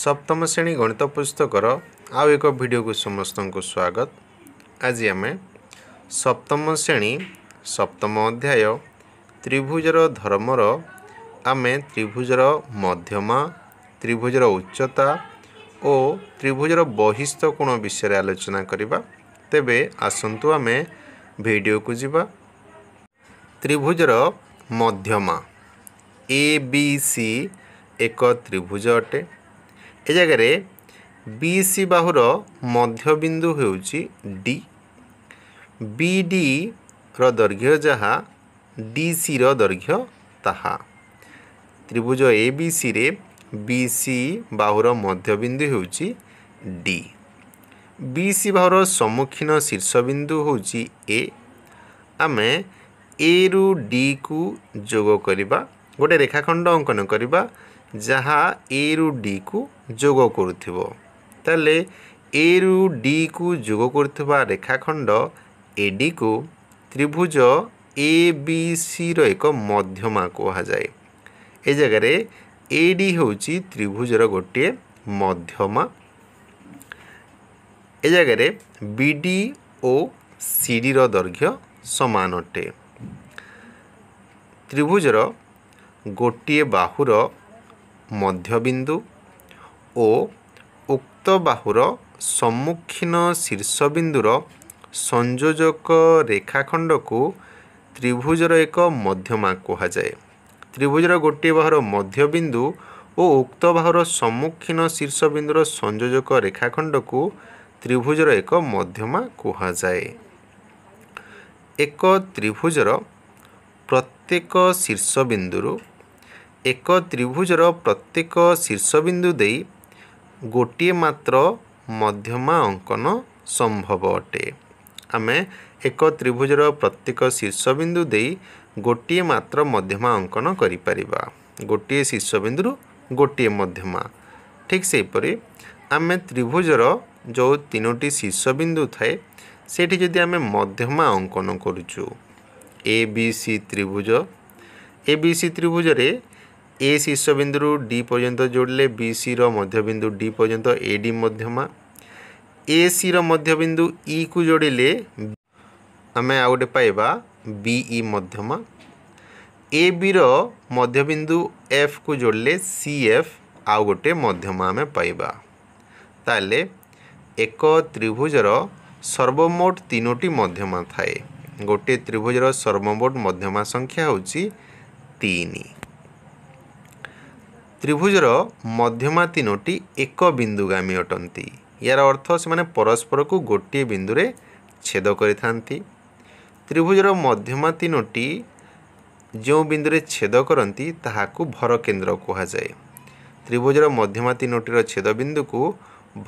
সপ্তম শ্রেণী গণিত পুস্তকর আউ এক ভিডিওকে সমস্ত স্বাগত আজ আমি সপ্তম শ্রেণী সপ্তম অধ্যায় ত্রিভুজর ধর্মর আমি ত্রিভুজর মধ্যমা ত্রিভুজর উচ্চতা ও ত্রিভুজর বহিস্থ কোণ বিষয়ে আলোচনা করা তেবে আসন্তু আমি ভিডিওকে যা ত্রিভুজর মধ্যমা এ বি সি এক ত্রিভুজ অটে ଏ ଜାଗାରେ ବି ସି ବାହୁର ମଧ୍ୟବିନ୍ଦୁ ହେଉଛି ଡି ବି ଡିର ଦୈର୍ଘ୍ୟ ଯାହା ଡି ସିର ଦୈର୍ଘ୍ୟ ତାହା ତ୍ରିଭୁଜ ଏ ବି ସିରେ ବି ସି ବାହୁର ମଧ୍ୟବିନ୍ଦୁ ହେଉଛି ଡି ବି ସି ବାହୁର ସମ୍ମୁଖୀନ ଶୀର୍ଷବିନ୍ଦୁ ହେଉଛି ଏ ଆମେ ଏରୁ ଡିକୁ ଯୋଗ କରିବା ଗୋଟିଏ ରେଖାଖଣ୍ଡ ଅଙ୍କନ କରିବା ଯାହା ଏ ରୁ ଡିକୁ ଯୋଗ କରୁଥିବ ତାହେଲେ ଏ ରୁ ଡିକୁ ଯୋଗ କରୁଥିବା ରେଖାଖଣ୍ଡ ଏ ଡିକୁ ତ୍ରିଭୁଜ ଏ ବି ସିର ଏକ ମଧ୍ୟମା କୁହାଯାଏ ଏ ଜାଗାରେ ଏ ଡି ହେଉଛି ତ୍ରିଭୁଜର ଗୋଟିଏ ମଧ୍ୟମା ଏ ଜାଗାରେ ବି ଡି ଓ ସି ଡିର ଦୈର୍ଘ୍ୟ ସମାନ ଅଟେ ତ୍ରିଭୁଜର ଗୋଟିଏ ବାହୁର ମଧ୍ୟବିନ୍ଦୁ ଓ ଉକ୍ତ ବାହୁର ସମ୍ମୁଖୀନ ଶୀର୍ଷବିନ୍ଦୁର ସଂଯୋଜକ ରେଖାଖଣ୍ଡକୁ ତ୍ରିଭୁଜର ଏକ ମଧ୍ୟମା କୁହାଯାଏ ତ୍ରିଭୁଜର ଗୋଟିଏ ବାହୁର ମଧ୍ୟବିନ୍ଦୁ ଓ ଉକ୍ତ ବାହୁର ସମ୍ମୁଖୀନ ଶୀର୍ଷବିନ୍ଦୁର ସଂଯୋଜକ ରେଖାଖଣ୍ଡକୁ ତ୍ରିଭୁଜର ଏକ ମଧ୍ୟମା କୁହାଯାଏ ଏକ ତ୍ରିଭୁଜର ପ୍ରତ୍ୟେକ ଶୀର୍ଷବିନ୍ଦୁରୁ ଏକ ତ୍ରିଭୁଜର ପ୍ରତ୍ୟେକ ଶୀର୍ଷବିନ୍ଦୁ ଦେଇ ଗୋଟିଏ ମାତ୍ର ମଧ୍ୟମା ଅଙ୍କନ ସମ୍ଭବ ଅଟେ ଆମେ ଏକ ତ୍ରିଭୁଜର ପ୍ରତ୍ୟେକ ଶୀର୍ଷବିନ୍ଦୁ ଦେଇ ଗୋଟିଏ ମାତ୍ର ମଧ୍ୟମା ଅଙ୍କନ କରିପାରିବା ଗୋଟିଏ ଶୀର୍ଷବିନ୍ଦୁରୁ ଗୋଟିଏ ମଧ୍ୟମା ଠିକ୍ ସେହିପରି ଆମେ ତ୍ରିଭୁଜର ଯେଉଁ ତିନୋଟି ଶୀର୍ଷବିନ୍ଦୁ ଥାଏ ସେଇଠି ଯଦି ଆମେ ମଧ୍ୟମା ଅଙ୍କନ କରୁଛୁ ଏ ବି ସି ତ୍ରିଭୁଜ ଏ ବି ସି ତ୍ରିଭୁଜରେ এ শীর্ষবিন্দু ডি পর্যন্ত জুড়লে বিসির মধ্যবিন্দু ডি পর্যন্ত এডি মধ্যমা এসির মধ্যবিন্দু ই কু যোড়িলে আমি আউ গোটে পাইবা বিই মধ্যমা এ বির মধ্যবিন্দু এফ কু যোড়িলে সিএফ আউ গোটে মধ্যমা আমি পাইবা তাহলে এক ত্রিভুজর সর্বমোট তিনোটি মধ্যমা থাকে গোটিয়ে ত্রিভুজর সর্বমোট মধ্যমা সংখ্যা হচ্ছে তিন ତ୍ରିଭୁଜର ମଧ୍ୟମା ତିନୋଟି ଏକ ବିନ୍ଦୁଗାମୀ ଅଟନ୍ତି ଏହାର ଅର୍ଥ ସେମାନେ ପରସ୍ପରକୁ ଗୋଟିଏ ବିନ୍ଦୁରେ ଛେଦ କରିଥାନ୍ତି ତ୍ରିଭୁଜର ମଧ୍ୟମା ତିନୋଟି ଯେଉଁ ବିନ୍ଦୁରେ ଛେଦ କରନ୍ତି ତାହାକୁ ଭର କେନ୍ଦ୍ର କୁହାଯାଏ ତ୍ରିଭୁଜର ମଧ୍ୟମା ତିନୋଟିର ଛେଦ ବିନ୍ଦୁକୁ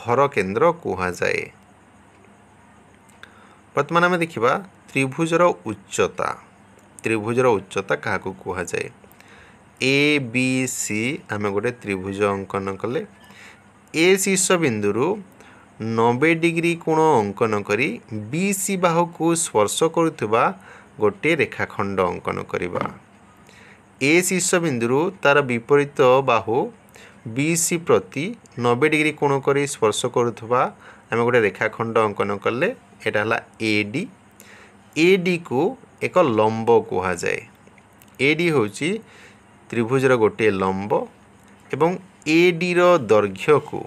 ଭର କେନ୍ଦ୍ର କୁହାଯାଏ ପ୍ରଥମେ ଆମେ ଦେଖିବା ତ୍ରିଭୁଜର ଉଚ୍ଚତା ତ୍ରିଭୁଜର ଉଚ୍ଚତା କାହାକୁ କୁହାଯାଏ ए बी सी आम गोटे त्रिभुज अंकन कले ए शीर्ष बिंदु रु नबे डिग्री कोण अंकन करी बी सी बाहू को स्पर्श करुवा गोटे रेखाखंड अंकन करवा ए शीर्ष बिंदु रु तार विपरीत बाहू बी सी प्रति नबे डिग्री कोण कर स्पर्श करुवा आम गोटे रेखाखंड अंकन कले यहाँ है ए डी ए डी को एक लंब कह जाए ए डी हूँ ত্রিভুজর ଗୋଟିଏ ଲମ୍ବ ଏବଂ ଏ ଡିର ଦୈର୍ଘ୍ୟକୁ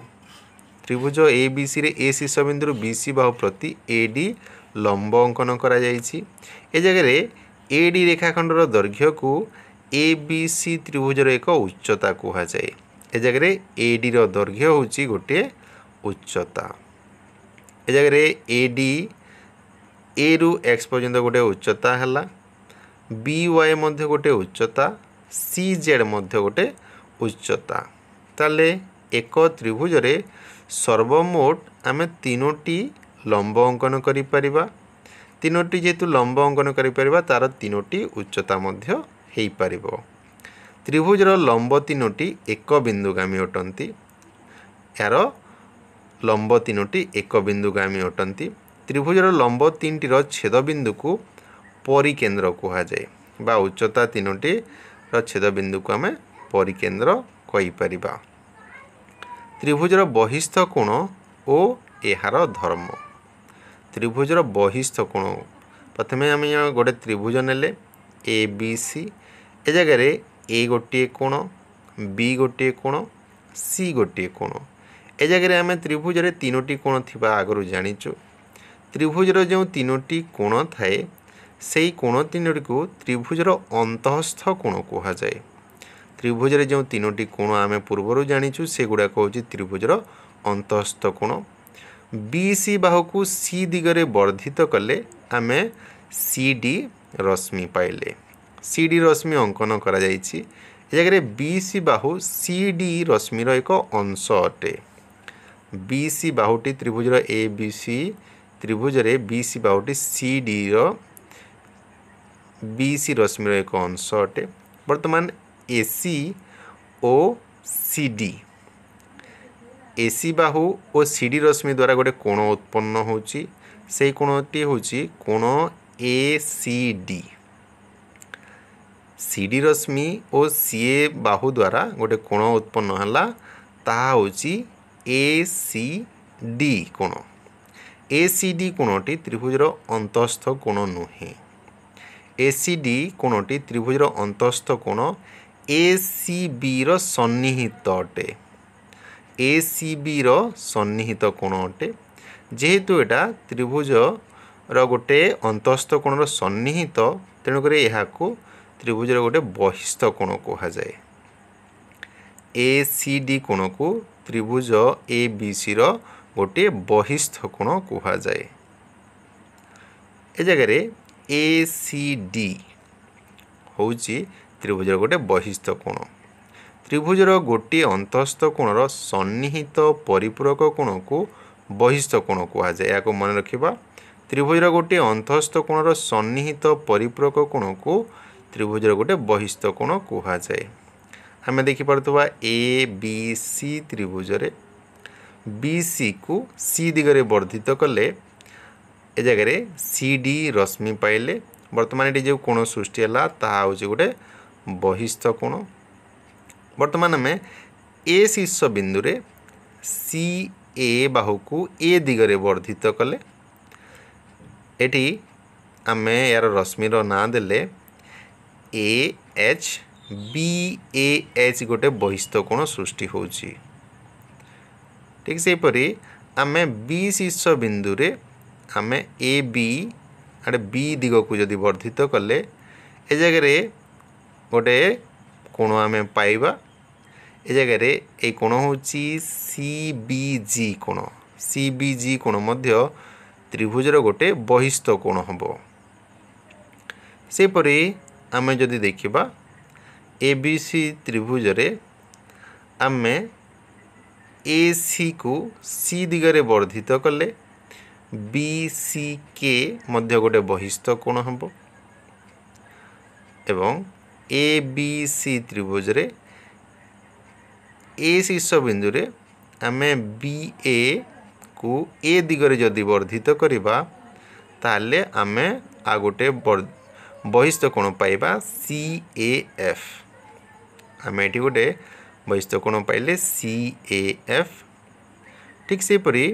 ତ୍ରିଭୁଜ ଏ ବି ସିରେ ଏ ଶୀର୍ଷବିନ୍ଦୁରୁ ବି ସି ବାହୁ ପ୍ରତି ଏ ଡି ଲମ୍ବ ଅଙ୍କନ କରାଯାଇଛି ଏ ଜାଗାରେ A D ରେଖାଖଣ୍ଡର ଦୈର୍ଘ୍ୟକୁ A B C ତ୍ରିଭୁଜର ଏକ ଉଚ୍ଚତା କୁହାଯାଏ ଏ ଜାଗାରେ ଏ ଡିର ଦୈର୍ଘ୍ୟ ହେଉଛି ଗୋଟିଏ ଉଚ୍ଚତା ଏ ଜାଗାରେ ଏ ଡି ଏରୁ ଏକ୍ସ ପର୍ଯ୍ୟନ୍ତ ଗୋଟିଏ ଉଚ୍ଚତା ହେଲା ବି ୱାଇ ମଧ୍ୟ ଗୋଟିଏ ଉଚ୍ଚତା সিজেড মধ্যে গোটে উচ্চতা তাহলে এক ত্রিভুজরে সর্বমোট আমি তিনোটি লম্ব অঙ্কন করিপারিবা তিনোটি যেহেতু লম্ব অঙ্কন করিপারিবা তার তিনোটি উচ্চতা মধ্য ହେଇପାରିବ ତ୍ରିଭୁଜର ଲମ୍ବ ତିନୋଟି ଏକ ବିନ୍ଦୁଗାମୀ ଅଟନ୍ତି ଏହାର ଲମ୍ବ ତିନୋଟି ଏକ ବିନ୍ଦୁଗାମୀ ଅଟନ୍ତି ତ୍ରିଭୁଜର ଲମ୍ବ ତିନିଟିର ଛେଦବିନ୍ଦୁକୁ ପରିକେନ୍ଦ୍ର କୁହାଯାଏ ବା ଉଚ୍ଚତା ତିନୋଟି ର ଛେଦବିନ୍ଦୁକୁ ଆମେ ପରିକେନ୍ଦ୍ର କହିପାରିବା ତ୍ରିଭୁଜର ବହିସ୍ଥ କୋଣ ଓ ଏହାର ଧର୍ମ ତ୍ରିଭୁଜର ବହିସ୍ଥ କୋଣ ପ୍ରଥମେ ଆମେ ଗୋଟେ ତ୍ରିଭୁଜ ନେଲେ ଏ ବି ସି ଏ ଜାଗାରେ ଏ ଗୋଟିଏ କୋଣ ବି ଗୋଟିଏ କୋଣ ସି ଗୋଟିଏ କୋଣ ଏ ଜାଗାରେ ଆମେ ତ୍ରିଭୁଜରେ ତିନୋଟି କୋଣ ଥିବା ଆଗରୁ ଜାଣିଛୁ ତ୍ରିଭୁଜର ଯେଉଁ ତିନୋଟି କୋଣ ଥାଏ ସେହି କୋଣ ତିନୋଟିକୁ ତ୍ରିଭୁଜର ଅନ୍ତଃସ୍ଥ କୋଣ କୁହାଯାଏ ତ୍ରିଭୁଜରେ ଯେଉଁ ତିନୋଟି କୋଣ ଆମେ ପୂର୍ବରୁ ଜାଣିଛୁ ସେଗୁଡ଼ାକ ହେଉଛି ତ୍ରିଭୁଜର ଅନ୍ତଃସ୍ଥ କୋଣ ବି ସି ବାହୁକୁ ସି ଦିଗରେ ବର୍ଦ୍ଧିତ କଲେ ଆମେ ସି ଡି ରଶ୍ମି ପାଇଲେ ସି ଡି ରଶ୍ମି ଅଙ୍କନ କରାଯାଇଛି ଏ ଜାଗାରେ ବି ସି ବାହୁ ସି ଡି ରଶ୍ମିର ଏକ ଅଂଶ ଅଟେ ବି ସି ବାହୁଟି ତ୍ରିଭୁଜର ଏ ବି ସି ତ୍ରିଭୁଜରେ ବି ସି ବାହୁଟି ସି ଡିର বিসি রশ্মির এক অংশ অটে বর্তমান এসি ও সিডি এসি বাহু ও সিডি রশ্মি দ্বারা গোটে কোণ উৎপন্ন হচ্ছে সেই কোণটি হচ্ছে কোণ এ সি ডি সিডি রশ্মি ও সিএ বাহু দ্বারা গোটে কোণ উৎপন্ন হলা তাহা হচ্ছে এ সি ডি কোণ এ সি ডি কোণটি ত্রিভুজর অন্তঃস্থ কোণ নুহে এসিডি কোণটি ত্রিভুজর অন্তঃস্থ কোণ এসিবির সন্নিহিত অটে এসিবির সন্নিহিত কোণ অটে যেহেতু এটা ত্রিভুজর গোটে অন্তঃস্থ কোণর সন্নিহিত তেণুকরি এহাকু ত্রিভুজর গোটে বহিস্থ কোণ কুহযায় এসিডি কোণকু ত্রিভুজ এবিসির গোটিয়ে বহিস্থ কোণ কুহযায় এ জায়গায় ଏ ସି ଡି ହେଉଛି ତ୍ରିଭୁଜର ଗୋଟିଏ ବହିସ୍ଥ କୋଣ ତ୍ରିଭୁଜର ଗୋଟିଏ ଅନ୍ତଃସ୍ଥ କୋଣର ସନ୍ନିହିତ ପରିପୂରକ କୋଣକୁ ବହିସ୍ଥ କୋଣ କୁହାଯାଏ ଏହାକୁ ମନେ ରଖିବା ତ୍ରିଭୁଜର ଗୋଟିଏ ଅନ୍ତଃସ୍ଥ କୋଣର ସନ୍ନିହିତ ପରିପୂରକ କୋଣକୁ ତ୍ରିଭୁଜର ଗୋଟିଏ ବହିସ୍ଥ କୋଣ କୁହାଯାଏ ଆମେ ଦେଖିପାରୁଥିବା ଏ ବି ସି ତ୍ରିଭୁଜରେ ବି ସିକୁ ସି ଦିଗରେ ବର୍ଦ୍ଧିତ କଲେ ଏ ଜାଗାରେ ସି ଡି ରଶ୍ମି ପାଇଲେ ବର୍ତ୍ତମାନ ଏଠି ଯେଉଁ କୋଣ ସୃଷ୍ଟି ହେଲା ତାହା ହେଉଛି ଗୋଟେ ବହିସ୍ଥ କୋଣ ବର୍ତ୍ତମାନ ଆମେ ଏ ଶୀର୍ଷ ବିନ୍ଦୁରେ ସି ଏ ବାହୁକୁ ଏ ଦିଗରେ ବର୍ଦ୍ଧିତ କଲେ ଏଠି ଆମେ ଏହାର ରଶ୍ମିର ନାଁ ଦେଲେ A H B A H ଗୋଟେ ବହିସ୍ଥ କୋଣ ସୃଷ୍ଟି ହେଉଛି ଠିକ୍ ସେହିପରି ଆମେ ବି ଶୀର୍ଷ ବିନ୍ଦୁରେ ଆମେ ଏ ବି ଆଡ଼େ ବି ଦିଗକୁ ଯଦି ବର୍ଦ୍ଧିତ କଲେ ଏ ଜାଗାରେ ଗୋଟେ କୋଣ ଆମେ ପାଇବା ଏ ଜାଗାରେ ଏଇ କୋଣ ହେଉଛି ସି ବି ଜି କୋଣ ସି ବି ଜି କୋଣ ମଧ୍ୟ ତ୍ରିଭୁଜର ଗୋଟେ ବହିସ୍ଥ କୋଣ ହେବ ସେହିପରି ଆମେ ଯଦି ଦେଖିବା ଏ ବି ସି ତ୍ରିଭୁଜରେ ଆମେ ଏ ସିକୁ ସି ଦିଗରେ ବର୍ଦ୍ଧିତ କଲେ বি সি কে মধ্যে ଗୋଟେ বহিস্থ কোଣ ହେବ ଏବଂ ଏ ବି ସି ତ୍ରିଭୁଜରେ ଏ ଶୀର୍ଷ ବିନ୍ଦୁରେ ଆମେ ବି ଏ କୁ ଏ ଦିଗରେ ଯଦି ବର୍ଦ୍ଧିତ କରିବା ତାହେଲେ ଆମେ ଆଉ ଗୋଟେ ବହିସ୍ଥ କୋଣ ପାଇବା ସି ଏ ଏଫ୍ ଆମେ ଏଠି ଗୋଟେ ବହିସ୍ଥ କୋଣ ପାଇଲେ ସି ଏ ଏଫ୍ ଠିକ୍ ସେହିପରି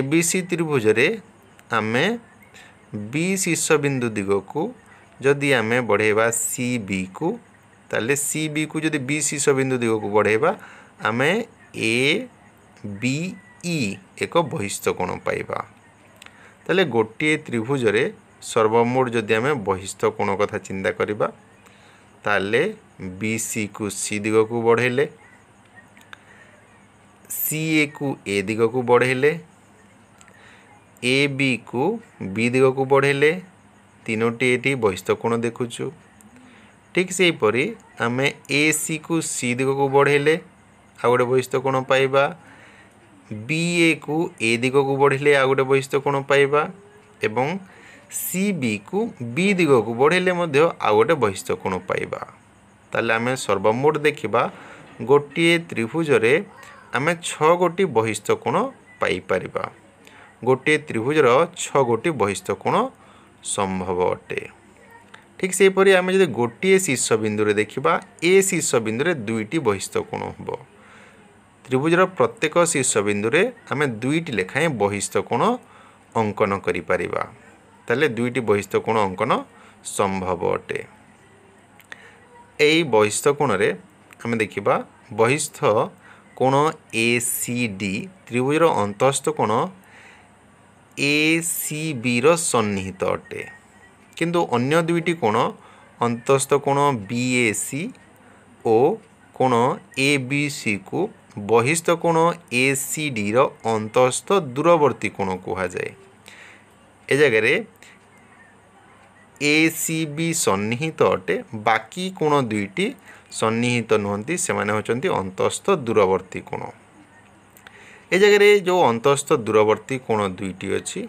এবিসি ত্রিভুজরে ଆମେ ବି ଶୀର୍ଷବିନ୍ଦୁ ଦିଗକୁ ଯଦି ଆମେ ବଢ଼େଇବା ସି ବିକୁ ତାହେଲେ ସି ବିକୁ ଯଦି ବି ଶୀର୍ଷବିନ୍ଦୁ ଦିଗକୁ ବଢ଼େଇବା ଆମେ ଏ ବି ଇ ଏକ ବହିସ୍ଥ କୋଣ ପାଇବା ତାହେଲେ ଗୋଟିଏ ତ୍ରିଭୁଜରେ ସର୍ବମୋଟ ଯଦି ଆମେ ବହିସ୍ଥ କୋଣ କଥା ଚିନ୍ତା କରିବା ତାହେଲେ ବି ସିକୁ ସି ଦିଗକୁ ବଢ଼େଇଲେ ସି ଏକୁ ଏ ଦିଗକୁ ବଢ଼େଇଲେ ଏ ବିକୁ ବି ଦିଗକୁ ବଢ଼େଇଲେ ତିନୋଟି ଏଠି ବହିସ୍ଥ କୋଣ ଦେଖୁଛୁ ଠିକ୍ ସେହିପରି ଆମେ ଏ ସିକୁ ସି ଦିଗକୁ ବଢ଼େଇଲେ ଆଉ ଗୋଟେ ବହିସ୍ଥ କୋଣ ପାଇବା ବି ଏକୁ ଏ ଦିଗକୁ ବଢ଼େଇଲେ ଆଉ ଗୋଟେ ବହିସ୍ଥ କୋଣ ପାଇବା ଏବଂ ସି ବିକୁ ବି ଦିଗକୁ ବଢ଼େଇଲେ ମଧ୍ୟ ଆଉ ଗୋଟେ ବହିସ୍ଥ କୋଣ ପାଇବା ତାହେଲେ ଆମେ ସର୍ବମୋଟ ଦେଖିବା ଗୋଟିଏ ତ୍ରିଭୁଜରେ ଆମେ ଛଅ ଗୋଟି ବହିସ୍ଥ କୋଣ ପାଇପାରିବା ଗୋଟିଏ ତ୍ରିଭୁଜର ଛଅ ଗୋଟି ବହିସ୍ଥ କୋଣ ସମ୍ଭବ ଅଟେ ଠିକ୍ ସେହିପରି ଆମେ ଯଦି ଗୋଟିଏ ଶୀର୍ଷ ବିନ୍ଦୁରେ ଦେଖିବା ଏ ଶୀର୍ଷ ବିନ୍ଦୁରେ ଦୁଇଟି ବହିସ୍ଥ କୋଣ ହେବ ତ୍ରିଭୁଜର ପ୍ରତ୍ୟେକ ଶୀର୍ଷ ବିନ୍ଦୁରେ ଆମେ ଦୁଇଟି ଲେଖାଏଁ ବହିସ୍ଥ କୋଣ ଅଙ୍କନ କରିପାରିବା ତାହେଲେ ଦୁଇଟି ବହିସ୍ଥ କୋଣ ଅଙ୍କନ ସମ୍ଭବ ଅଟେ ଏଇ ବହିସ୍ଥ କୋଣରେ ଆମେ ଦେଖିବା ବହିସ୍ଥ କୋଣ ଏ ସି ଡି ତ୍ରିଭୁଜର ଅନ୍ତଃସ୍ଥ କୋଣ ଏ ସି ବିର ସନ୍ନିହିତ ଅଟେ କିନ୍ତୁ ଅନ୍ୟ ଦୁଇଟି କୋଣ ଅନ୍ତସ୍ଥ କୋଣ ବି ଏ ସି ଓ କୋଣ ଏ ବି ସିକୁ ବହିସ୍ଥ କୋଣ ଏ ସି ଡିର ଅନ୍ତସ୍ଥ ଦୂରବର୍ତ୍ତୀ କୋଣ କୁହାଯାଏ ଏ ଜାଗାରେ ଏ ସି ବି ସନ୍ନିହିତ ଅଟେ ବାକି କୋଣ ଦୁଇଟି ସନ୍ନିହିତ ନୁହନ୍ତି ସେମାନେ ହେଉଛନ୍ତି ଅନ୍ତସ୍ଥ ଦୂରବର୍ତ୍ତୀ କୋଣ ଏ ଜାଗାରେ ଯେଉଁ ଅନ୍ତଃସ୍ଥ ଦୂରବର୍ତ୍ତୀ କୋଣ ଦୁଇଟି ଅଛି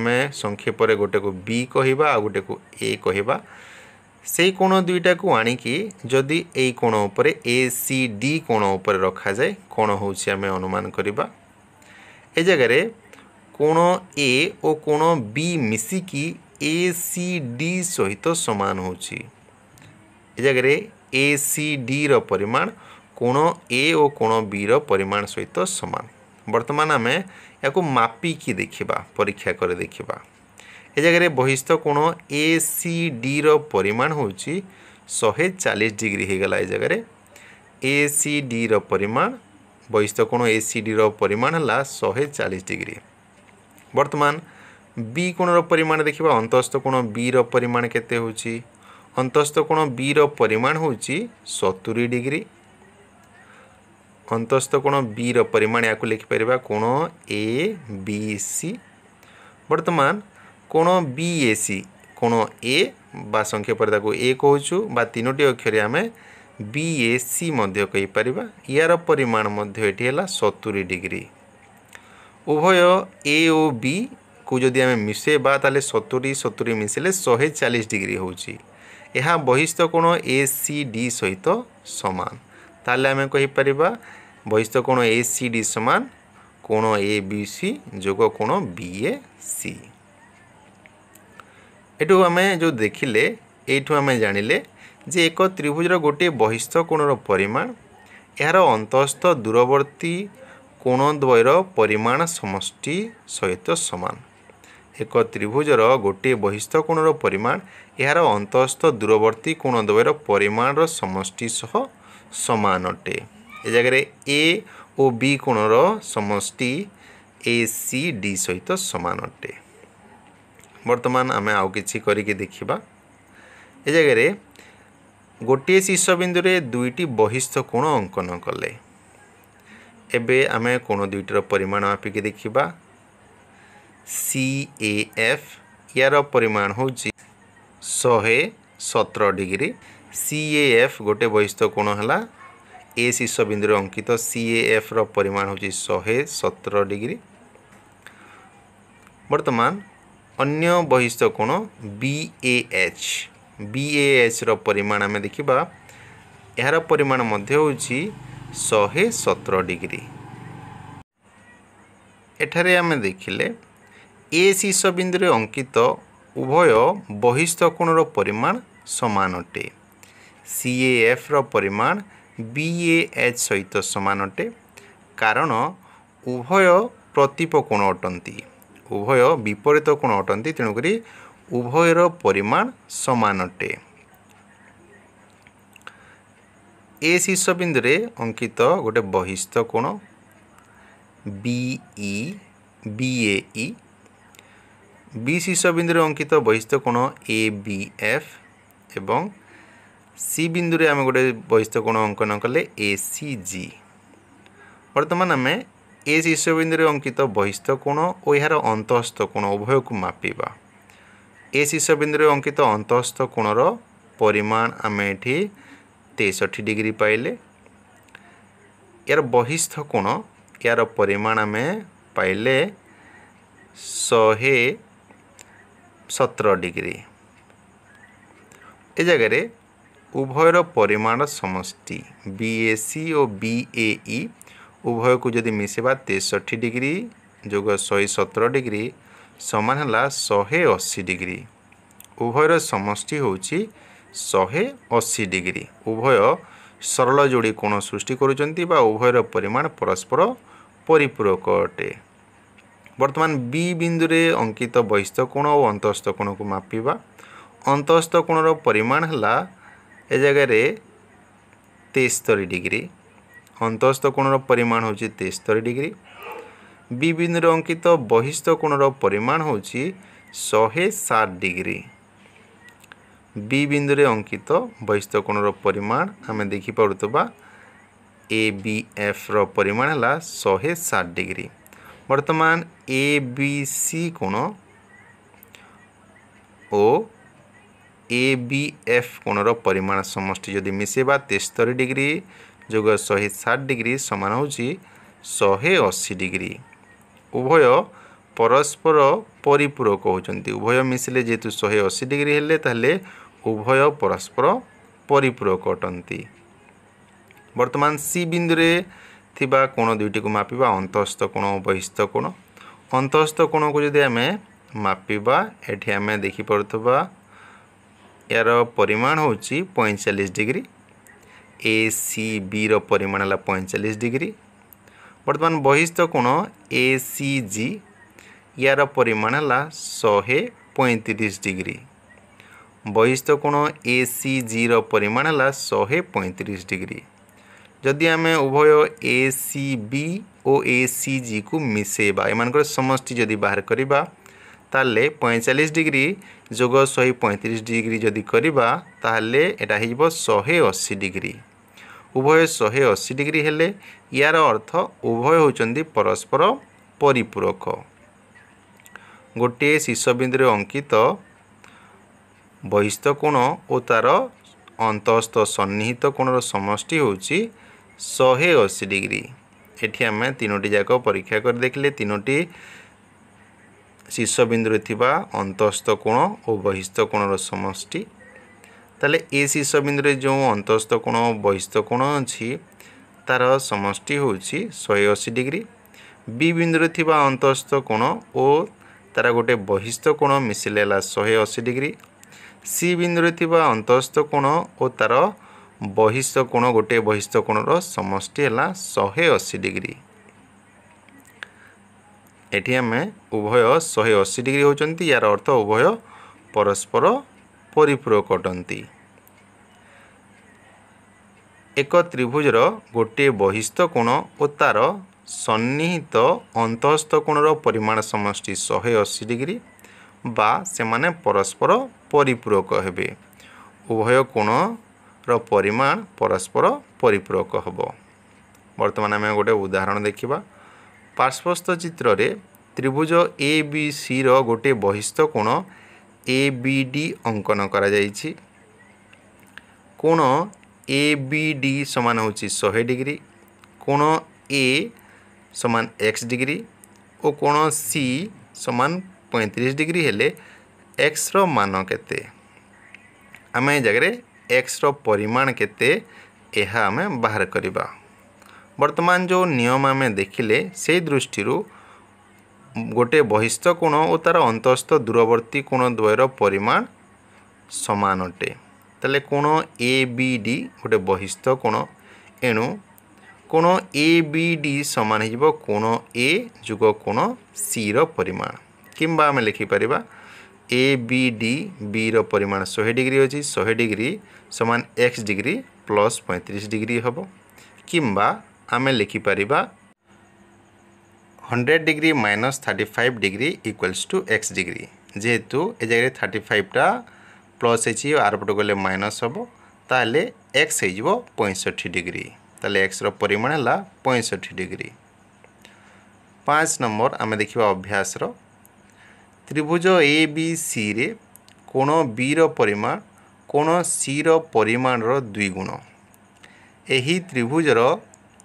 ଆମେ ସଂକ୍ଷେପରେ ଗୋଟେକୁ ବି କହିବା ଆଉ ଗୋଟେକୁ ଏ କହିବା সেই কোণ দুইটাকে আনিকি যদি এই কোণ উপরে এ সি ডি কোণ উপরে রখাযায় কোণ হচ্ছে আমি অনুমান করা এ জায়গায় কোণ এ ও কোণ বি মিশিকি এ সি ডি সহিত সমান হচ্ছে এ জায়গায় এ সি ডি র পরিমাণ কোণ এ ও কোণ বি র পরিমাণ সহিত সমান ବର୍ତ୍ତମାନ ଆମେ ଏହାକୁ ମାପିକି ଦେଖିବା ପରୀକ୍ଷା କରି ଦେଖିବା ଏ ଜାଗାରେ ବହିସ୍ଥ କୋଣ ଏ ସି ଡିର ପରିମାଣ ହେଉଛି ଶହେ ଚାଳିଶ ଡିଗ୍ରୀ ହୋଇଗଲା ଏ ଜାଗାରେ ଏ ସି ଡିର ପରିମାଣ ବହିସ୍ଥ କୋଣ ଏ ସି ଡିର ପରିମାଣ ହେଲା ଶହେ ଚାଳିଶ ଡିଗ୍ରୀ ବର୍ତ୍ତମାନ বি কোণর পরিমাণ দেখিবা অন্তঃস্থ কোণ বি র পরিমাণ কেতে হচ্ছে অন্তঃস্থ কোণ বি র পরিমাণ হচ্ছে সতুরি ডিগ্রি ଅନ୍ତସ୍ଥ କୋଣ ବିର ପରିମାଣ ୟାକୁ ଲେଖିପାରିବା କୋଣ ଏ ବି ସି ବର୍ତ୍ତମାନ কোণ বিএসি কোণ এ বা সংক্ষেপে তাকে এ কହୁଛୁ বা তিনোটি অক্ষরে আমি বিএসি মধ্যে কইপারিবা ইয়ার পরিমাণ মধ্যে এটি হল সতুরি ডিগ্রি উভয় এ ও বি কু যদি আমি মিশেবা তাহলে সতুরি সতুরি মিশিলে শহে চালিশ ডিগ্রি হচ্ছে ଏହା ବହିସ୍ଥ କୋଣ ଏ ସି ଡି ସହିତ ସମାନ ତାହେଲେ ଆମେ କହିପାରିବା ବହିଷ୍ଠ କୋଣ ଏ ସି ଡି ସମାନ କୋଣ ଏ ବି ସି ଯୋଗ କୋଣ ବି ଏ ସି ଏଠୁ ଆମେ ଯେଉଁ ଦେଖିଲେ ଏଇଠୁ ଆମେ ଜାଣିଲେ ଯେ ଏକ ତ୍ରିଭୁଜର ଗୋଟିଏ ବହିଷ୍ଠ କୋଣର ପରିମାଣ ଏହାର ଅନ୍ତଃସ୍ଥ ଦୂରବର୍ତ୍ତୀ କୋଣ ଦ୍ୱୟର ପରିମାଣ ସମଷ୍ଟି ସହିତ ସମାନ ଏକ ତ୍ରିଭୁଜର ଗୋଟିଏ ବହିଷ୍ଠ କୋଣର ପରିମାଣ ଏହାର ଅନ୍ତଃସ୍ଥ ଦୂରବର୍ତ୍ତୀ କୋଣ ଦ୍ୱୟର ପରିମାଣର ସମଷ୍ଟି ସହ ସମାନ ଅଟେ ଏ ଜାଗାରେ ଏ ଓ ବି କୋଣର ସମଷ୍ଟି ଏ ସି ଡି ସହିତ ସମାନ ଅଟେ ବର୍ତ୍ତମାନ ଆମେ ଆଉ କିଛି କରିକି ଦେଖିବା ଏ ଜାଗାରେ ଗୋଟିଏ ଶୀର୍ଷ ବିନ୍ଦୁରେ ଦୁଇଟି ବହିସ୍ଥ କୋଣ ଅଙ୍କନ କଲେ ଏବେ ଆମେ କୋଣ ଦୁଇଟିର ପରିମାଣ ମାପିକି ଦେଖିବା ସି ଏ ଏଫ୍ ୟାର ପରିମାଣ ହେଉଛି ଶହେ ସତର ଡିଗ୍ରୀ ସି ଏ ଏଫ୍ ଗୋଟେ ବହିସ୍ଥ କୋଣ ହେଲା ଏ ଶୀର୍ଷ ବିନ୍ଦୁରେ ଅଙ୍କିତ ସି ଏ ଏଫ୍ର ପରିମାଣ ହେଉଛି ଶହେ ସତର ଡିଗ୍ରୀ ବର୍ତ୍ତମାନ ଅନ୍ୟ ବହିସ୍ଥ କୋଣ ବି ଏ ଏଚ୍ ବି ଏ ଏଚ୍ର ପରିମାଣ ଆମେ ଦେଖିବା ଏହାର ପରିମାଣ ମଧ୍ୟ ହେଉଛି ଶହେ ସତର ଡିଗ୍ରୀ ଏଠାରେ ଆମେ ଦେଖିଲେ ଏ ଶୀର୍ଷ ବିନ୍ଦୁରେ ଅଙ୍କିତ ଉଭୟ ବହିସ୍ଥ କୋଣର ପରିମାଣ ସମାନ ଅଟେ CAF रो परिमाण BAH सहित समान अटे कारण उभय प्रतिपकोण अटंती उभय विपरीत कोण अटंती तेणुकर उभयर परिमाण समान अटे ए शीर्षबिंदु अंकित गोटे बहिस्थ कोण बी बीए बी शीर्षबिंदु अंकित बहिस्थ कोण ए बी एफ एवं সি বিন্দুরে আমি গোটে বহিষ্ঠ কোণ অঙ্কন কলে এ সি জি বর্তমান আমি এ শীর্ষবিন্দুরে অঙ্কিত বহিষ্ঠ কোণ ও এর অন্তঃস্থ কোণ উভয়কু মাপিবা এ শীর্ষবিন্দুরে অঙ্কিত অন্তঃস্থ কোণর পরিমাণ আমি এটি তেষট্টি ডিগ্রি পাইলে এর বহিষ্ঠ কোণ এর পরিমাণ আমি পাইলে শহে সতেরো ডিগ্রি এ জায়গায় ଉଭୟର ପରିମାଣ ସମଷ୍ଟି ବି A C O B A e, ଉଭୟକୁ ଯଦି ମିଶିବା ତେଷଠି ଡିଗ୍ରୀ ଯୋଗ ଶହେ ସତର ଡିଗ୍ରୀ ସମାନ ହେଲା ଶହେ ଅଶୀ ଡିଗ୍ରୀ ଉଭୟର ସମଷ୍ଟି ହେଉଛି ଶହେ ଅଶୀ ଡିଗ୍ରୀ ଉଭୟ ସରଳ ଯୋଡ଼ି କୋଣ ସୃଷ୍ଟି କରୁଛନ୍ତି ବା ଉଭୟର ପରିମାଣ ପରସ୍ପର ପରିପୂରକ ଅଟେ ବର୍ତ୍ତମାନ ବି ବିନ୍ଦୁରେ ଅଙ୍କିତ ବହିସ୍ତ କୋଣ ଓ ଅନ୍ତସ୍ଥ କୋଣକୁ ମାପିବା ଅନ୍ତସ୍ଥ କୋଣର ପରିମାଣ ହେଲା ଏ ଜାଗାରେ ତେସ୍ତରୀ ଡିଗ୍ରୀ ଅନ୍ତଃସ୍ଥ କୋଣର ପରିମାଣ ହେଉଛି ତେସ୍ତରୀ ଡିଗ୍ରୀ ବି ବିନ୍ଦୁରେ ଅଙ୍କିତ ବହିସ୍ଥ କୋଣର ପରିମାଣ ହେଉଛି ଶହେ ସାତ ଡିଗ୍ରୀ ବି ବିନ୍ଦୁରେ ଅଙ୍କିତ ବହିସ୍ଥ କୋଣର ପରିମାଣ ଆମେ ଦେଖିପାରୁଥିବା ଏ ବି ଏଫ୍ର ପରିମାଣ ହେଲା ଶହେ ସାତ ଡିଗ୍ରୀ ବର୍ତ୍ତମାନ ଏ ବି ସି କୋଣ ଓ ए बि एफ कोणर परिमाण समष्टि जदि मिसेबा तेस्तरी डिग्री जोग शहे सात डिग्री सामान होशे अशी डिग्री उभय ପରସ୍ପର ପରିପୂରକ ହେଉଛନ୍ତି ଉଭୟ ମିଶିଲେ ଯେହେତୁ ଶହେ ଅଶୀ ଡିଗ୍ରୀ ହେଲେ ତାହେଲେ ଉଭୟ ପରସ୍ପର ପରିପୂରକ ଅଟନ୍ତି ବର୍ତ୍ତମାନ ସି ବିନ୍ଦୁରେ ଥିବା କୋଣ ଦୁଇଟିକୁ ମାପିବା ଅନ୍ତଃସ୍ଥ କୋଣ ବହିସ୍ଥ କୋଣ ଅନ୍ତଃସ୍ଥ କୋଣକୁ ଯଦି ଆମେ ମାପିବା ଏଠି ଆମେ ଦେଖିପାରୁଥିବା ଏହାର ପରିମାଣ ହେଉଛି ପଇଁଚାଳିଶ ଡିଗ୍ରୀ ଏ ସି ବିର ପରିମାଣ ହେଲା ପଇଁଚାଳିଶ ଡିଗ୍ରୀ ବର୍ତ୍ତମାନ ବହିସ୍ତ କୋଣ ଏ ସି ଜି ଏହାର ପରିମାଣ ହେଲା ଶହେ ପଇଁତିରିଶ ଡିଗ୍ରୀ ବହିସ୍ତ କୋଣ ଏ ସି ଜିର ପରିମାଣ ହେଲା ଶହେ ପଇଁତିରିଶ ଡିଗ୍ରୀ ଯଦି ଆମେ ଉଭୟ A C B O A C ଜିକୁ ମିଶାଇବା ଏମାନଙ୍କର ସମଷ୍ଟି ଯଦି ବାହାର କରିବା ତାହେଲେ ପଇଁଚାଳିଶ ଡିଗ୍ରୀ ଯୋଗ ଶହେ ପଇଁତିରିଶ ଡିଗ୍ରୀ ଯଦି କରିବା ତାହେଲେ ଏଇଟା ହେଇଯିବ ଶହେ ଅଶୀ ଡିଗ୍ରୀ ଉଭୟ ଶହେ ଅଶୀ ଡିଗ୍ରୀ ହେଲେ ୟାର ଅର୍ଥ ଉଭୟ ହେଉଛନ୍ତି ପରସ୍ପର ପରିପୂରକ ଗୋଟିଏ ଶିଶୁବିନ୍ଦୁରେ ଅଙ୍କିତ ବହିସ୍ତ କୋଣ ଓ ତା'ର ଅନ୍ତଃସ୍ଥ ସନ୍ନିହିତ କୋଣର ସମଷ୍ଟି ହେଉଛି ଶହେ ଅଶୀ ଡିଗ୍ରୀ ଏଠି ଆମେ ତିନୋଟି ଯାକ ପରୀକ୍ଷା କରି ଦେଖିଲେ ତିନୋଟି ଶୀର୍ଷବିନ୍ଦୁରେ ଥିବା ଅନ୍ତସ୍ଥ କୋଣ ଓ ବହିସ୍ଥ କୋଣର ସମଷ୍ଟି ତାହେଲେ ଏ ଶୀର୍ଷବିନ୍ଦୁରେ ଯେଉଁ ଅନ୍ତସ୍ଥ କୋଣ ଓ ବହିସ୍ଥ କୋଣ ଅଛି ତା'ର ସମଷ୍ଟି ହେଉଛି ଶହେ ଅଶୀ ଡିଗ୍ରୀ ବି ବିନ୍ଦୁରେ ଥିବା ଅନ୍ତସ୍ଥ କୋଣ ଓ ତା'ର ଗୋଟେ ବହିସ୍ଥ କୋଣ ମିଶିଲେ ହେଲା ଶହେ ଅଶୀ ଡିଗ୍ରୀ ସି ବିନ୍ଦୁରେ ଥିବା ଅନ୍ତସ୍ଥ କୋଣ ଓ ତା'ର ବହିସ୍ଥ କୋଣ ଗୋଟିଏ ବହିସ୍ଥ କୋଣର ସମଷ୍ଟି ହେଲା ଶହେ ଅଶୀ ଡିଗ୍ରୀ এটি আমি উভয় শহে অশী ডিগ্রি হচ্ছেন ইয়ার অর্থ উভয় পরস্পর পরিপূরক অটান্তি এক ত্রিভুজর গোটিয়ে বহিস্থ কোণ ও তার সন্নিহিত অন্তঃস্থ কোণর পরিমাণ সমষ্টি শহে অশী ডিগ্রি বা সেমানে পরস্পর পরিপূরক হবে উভয় কোণর পরিমাণ পরস্পর পরিপূরক হব বর্তমানে আমি গোটে উদাহরণ দেখিবা। ପାର୍ଶ୍ୱସ୍ଥ ଚିତ୍ରରେ ତ୍ରିଭୁଜ ଏ ବି ସିର ଗୋଟିଏ ବହିସ୍ଥ କୋଣ ଏ ବି ଡି ଅଙ୍କନ କରାଯାଇଛି କୋଣ ଏ ବି ଡି ସମାନ ହେଉଛି ଶହେ ଡିଗ୍ରୀ କୋଣ ଏ ସମାନ ଏକ୍ସ ଡିଗ୍ରୀ ଓ କୋଣ ସି ସମାନ ପଇଁତିରିଶ ଡିଗ୍ରୀ ହେଲେ ଏକ୍ସର ମାନ କେତେ ଆମେ ଏ ଜାଗାରେ ଏକ୍ସର ପରିମାଣ କେତେ ଏହା ଆମେ ବାହାର କରିବା ବର୍ତ୍ତମାନ ଯେଉଁ ନିୟମ ଆମେ ଦେଖିଲେ ସେଇ ଦୃଷ୍ଟିରୁ ଗୋଟିଏ ବହିସ୍ଥ କୋଣ ଓ ତା'ର ଅନ୍ତସ୍ଥ ଦୂରବର୍ତ୍ତୀ କୋଣ ଦ୍ୱୟର ପରିମାଣ ସମାନ ଅଟେ ତାହେଲେ କୋଣ ଏ ବି ଡି ଗୋଟେ ବହିସ୍ଥ କୋଣ ଏଣୁ କୋଣ ଏ ବି ଡି ସମାନ ହେଇଯିବ କୋଣ ଏ ଯୁଗ କୋଣ ସିର ପରିମାଣ କିମ୍ବା ଆମେ ଲେଖିପାରିବା ଏ ବି ଡି ବିର ପରିମାଣ ଶହେ ଡିଗ୍ରୀ ଅଛି ଶହେ ଡିଗ୍ରୀ ସମାନ ଏକ୍ସ ଡିଗ୍ରୀ ପ୍ଲସ୍ ପଇଁତିରିଶ ଡିଗ୍ରୀ ହେବ କିମ୍ବା ଆମେ ଲେଖିପାରିବା hundred degree minus thirty five degree equals to X degree ଯେହେତୁ ଏ ଜାଗାରେ ଥାର୍ଟି ଫାଇଭ୍ଟା ପ୍ଲସ୍ ହେଇଛି ଆରପଟୁ ଗଲେ ମାଇନସ୍ ହେବ ତାହେଲେ ଏକ୍ସ ହେଇଯିବ ପঁয়ଷଠି ଡିଗ୍ରୀ ତାହେଲେ ଏକ୍ସର ପରିମାଣ ହେଲା ପঁয়ଷଠି ଡିଗ୍ରୀ ପାଞ୍ଚ ନମ୍ବର ଆମେ ଦେଖିବା ଅଭ୍ୟାସର ତ୍ରିଭୁଜ ଏ ବି ସିରେ କୋଣ ବିର ପରିମାଣ କୋଣ ସିର ପରିମାଣର ଦୁଇ ଗୁଣ ଏହି ତ୍ରିଭୁଜର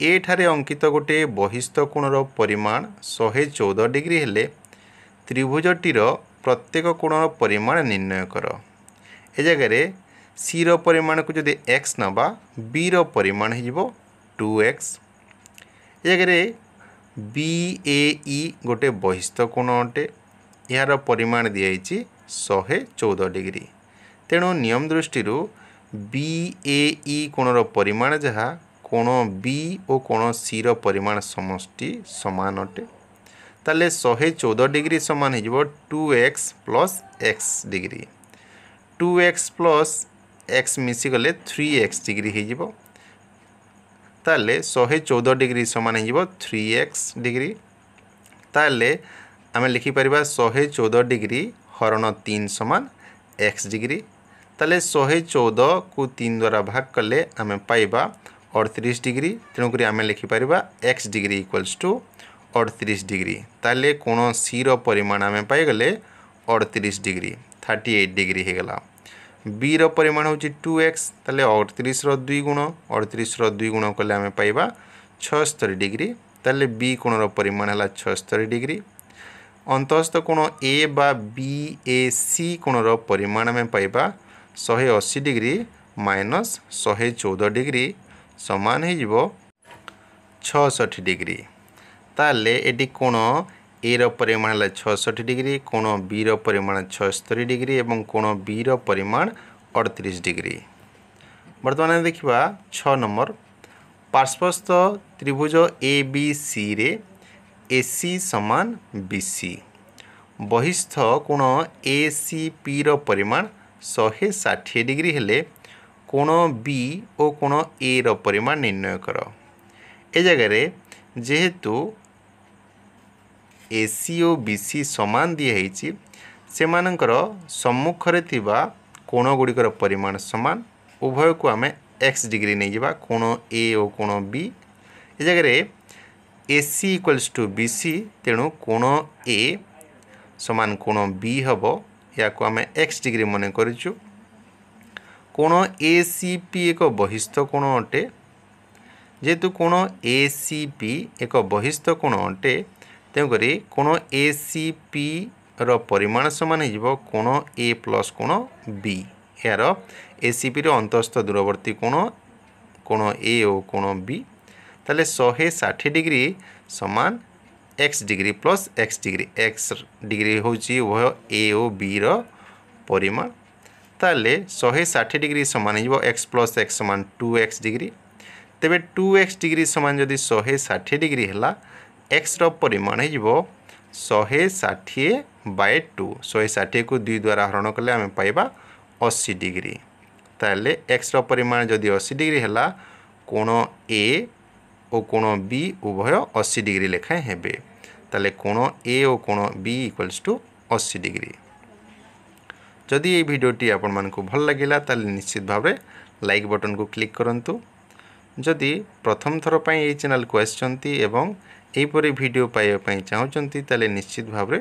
ଏଠାରେ ଅଙ୍କିତ ଗୋଟିଏ ବହିସ୍ଥ କୋଣର ପରିମାଣ ଶହେ ଚଉଦ ଡିଗ୍ରୀ ହେଲେ ତ୍ରିଭୁଜଟିର ପ୍ରତ୍ୟେକ କୋଣର ପରିମାଣ ନିର୍ଣ୍ଣୟ କର ଏ ଜାଗାରେ ସିର ପରିମାଣକୁ ଯଦି ଏକ୍ସ ନେବା ବିର ପରିମାଣ ହୋଇଯିବ ଟୁ ଏକ୍ସ ଏ ଜାଗାରେ ବି ଏ ଇ e ଗୋଟିଏ ବହିସ୍ଥ କୋଣ ଅଟେ ଏହାର ପରିମାଣ ଦିଆଯାଇଛି ଶହେ ଚଉଦ ଡିଗ୍ରୀ ତେଣୁ ନିୟମ ଦୃଷ୍ଟିରୁ ବି ଏ ଇ କୋଣର ପରିମାଣ ଯାହା কোণ বি ও কোণ সির পরিমাণ সমষ্টি সমান অটে তাহলে শহে চৌদ ডিগ্রি সমান হয়ে যাব two x plus x degree two x plus x মিশিগলে থ্রি এক্স ডিগ্রি হয়ে যাব তাহলে শহে চৌদ ডিগ্রি সমান হয়ে যাব থ্রি এক্স ডিগ্রি তাহলে আমি লিখিপার শহে চৌদ ডিগ্রি হরণ তিন সমান এক্স ডিগ্রি তাহলে শহে চৌদকু তিন দ্বারা ভাগ কলে আমি পাইবা अड़तीस डिग्री तेणुक आम लिखिपर एक्स डिग्री इक्वाल्स टू अड़तीस डिग्री तेल कोण सी रिमाण आम पाईगले अड़तीस डिग्री थर्टी एट डिग्री होगा बी रिमाण हूँ टू एक्स तेल अड़तीस दुई गुण अड़तीस दुई गुण कले आम पाइबा छस्तरी डिग्री तेल बी कोण परिमाण है छस्तरी डिग्री अंतस्थ कोण ए बी ए सी कोण रिमाण आम पाइबा शहे अशी डिग्री माइनस शहे चौदह डिग्री সমান হয়ে ছষঠি ডিগ্রি তাহলে এটি কোণ এর পরিমাণ হল ছষঠি ডিগ্রি কোণ বির পরিমাণ ছস্তরি ডিগ্রি এবং কোণ বির পরিমাণ অড়তিশ ডিগ্রি বর্তমানে দেখিবা ছ নম্বর পার্শ্বস্থ ত্রিভুজ এ বি সি রে এসি সমান বিসি বহিষ্ঠ কোণ এ সি পি র পরিমাণ শহে ষাঠিয়ে ডিগ্রি হলে କୋଣ ବି ଓ କୋଣ ଏର ପରିମାଣ ନିର୍ଣ୍ଣୟ କର ଏ ଜାଗାରେ ଯେହେତୁ A C O B C ସମାନ ଦିଆହେଇଛି ସେମାନଙ୍କର ସମ୍ମୁଖରେ ଥିବା କୋଣ ଗୁଡ଼ିକର ପରିମାଣ ସମାନ ଉଭୟକୁ ଆମେ ଏକ୍ସ ଡିଗ୍ରୀ ନେଇଯିବା କୋଣ ଏ ଓ କୋଣ ବି ଏ ଜାଗାରେ A C equals to B C ତେଣୁ କୋଣ ଏ ସମାନ କୋଣ ବି ହେବ ଏହାକୁ ଆମେ ଏକ୍ସ ଡିଗ୍ରୀ ମନେ କରୁଛୁ কোণ এসিপি এক বহিস্থ কোণ অটে যেহেতু কোণ এসিপি এক বহিস্থ কোণ অটে তেমকরি কোণ র পরিমাণ সমান হয়ে যাব কোণ এ প্লস কোণ বি এর র অন্তঃস্থ দূরবর্তী কোণ কোণ এ ও কোণ বি তাহলে শহে ষাঠি ডিগ্রি সমান x degree plus x degree x degree হচ্ছে উভয় এ ও বি র পরিমাণ ताले शहे षाठी डिग्री सामान होक्स प्लस एक्स सामान टू एक्स डिग्री तेरे टू एक्स डिग्री सामान जदि शहे षाठी डिग्री है एक्सर परिमाण हो शहे षाठी बै टू शहे षाठी को दुई द्वारा हरण कले आम पाइबा अशी डिग्री तेल एक्सर परिमाण जदि अशी डिग्री है कोण ए और कोण बी उभय अशी डिग्री लेखाएं होण ए और कोण बी इक्वल्स टू अशी डिग्री যদি এই ভিডিওটি ଆପଣମାନଙ୍କୁ ଭଲ ଲାଗିଲା ତାହେଲେ ନିଶ୍ଚିତ ଭାବରେ ଲାଇକ୍ ବଟନ୍କୁ କ୍ଲିକ୍ କରନ୍ତୁ ଯଦି ପ୍ରଥମ ଥର ପାଇଁ ଏହି ଚ୍ୟାନେଲ୍କୁ ଆସିଛନ୍ତି ଏବଂ ଏହିପରି ଭିଡ଼ିଓ ପାଇବା ପାଇଁ ଚାହୁଁଛନ୍ତି ତାହେଲେ ନିଶ୍ଚିତ ଭାବରେ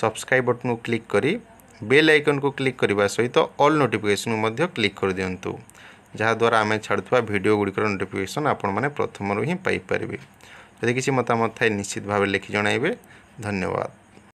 ସବସ୍କ୍ରାଇବ୍ ବଟନ୍କୁ କ୍ଲିକ୍ କରି ବେଲ୍ ଆଇକନ୍କୁ କ୍ଲିକ୍ କରିବା ସହିତ ଅଲ୍ ନୋଟିଫିକେସନ୍କୁ ମଧ୍ୟ କ୍ଲିକ୍ କରିଦିଅନ୍ତୁ ଯାହାଦ୍ୱାରା ଆମେ ଛାଡ଼ୁଥିବା ଭିଡ଼ିଓ ଗୁଡ଼ିକର ନୋଟିଫିକେସନ୍ ଆପଣମାନେ ପ୍ରଥମରୁ ହିଁ ପାଇପାରିବେ ଯଦି କିଛି ମତାମତ ଥାଏ ନିଶ୍ଚିତ ଭାବେ ଲେଖି ଜଣାଇବେ ଧନ୍ୟବାଦ